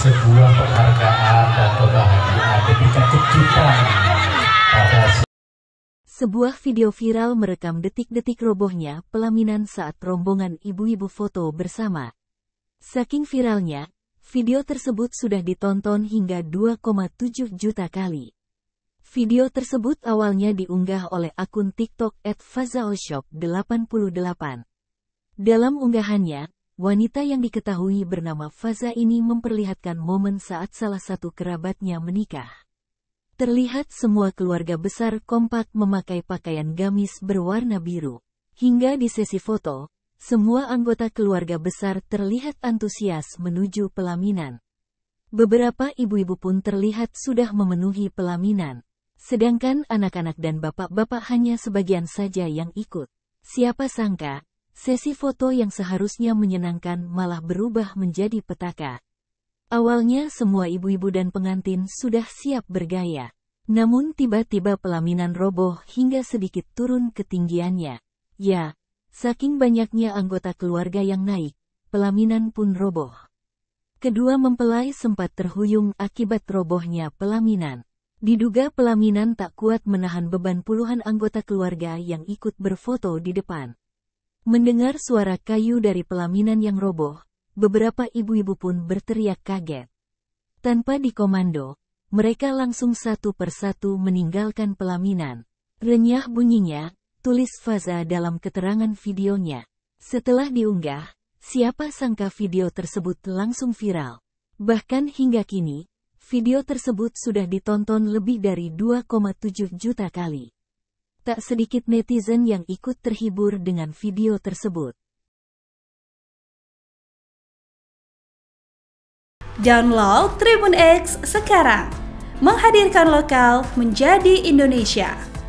sebuah penghargaan dan kebahagiaan ketika kejutan pada sebuah video viral merekam detik-detik robohnya pelaminan saat rombongan ibu-ibu foto bersama. Saking viralnya, video tersebut sudah ditonton hingga 2,7 juta kali. Video tersebut awalnya diunggah oleh akun TikTok @fazaoshop88. Dalam unggahannya, Wanita yang diketahui bernama Faza ini memperlihatkan momen saat salah satu kerabatnya menikah. Terlihat semua keluarga besar kompak memakai pakaian gamis berwarna biru. Hingga di sesi foto, semua anggota keluarga besar terlihat antusias menuju pelaminan. Beberapa ibu-ibu pun terlihat sudah memenuhi pelaminan. Sedangkan anak-anak dan bapak-bapak hanya sebagian saja yang ikut. Siapa sangka, sesi foto yang seharusnya menyenangkan malah berubah menjadi petaka. Awalnya semua ibu-ibu dan pengantin sudah siap bergaya. Namun tiba-tiba pelaminan roboh hingga sedikit turun ketinggiannya. Ya, saking banyaknya anggota keluarga yang naik, pelaminan pun roboh. Kedua mempelai sempat terhuyung akibat robohnya pelaminan. Diduga pelaminan tak kuat menahan beban puluhan anggota keluarga yang ikut berfoto di depan. Mendengar suara kayu dari pelaminan yang roboh, beberapa ibu-ibu pun berteriak kaget. Tanpa dikomando, mereka langsung satu persatu meninggalkan pelaminan. Renyah bunyinya, tulis Faza dalam keterangan videonya. Setelah diunggah, siapa sangka video tersebut langsung viral. Bahkan hingga kini, video tersebut sudah ditonton lebih dari 2,7 juta kali. Tak sedikit netizen yang ikut terhibur dengan video tersebut. Download Tribun X sekarang. Menghadirkan lokal menjadi Indonesia.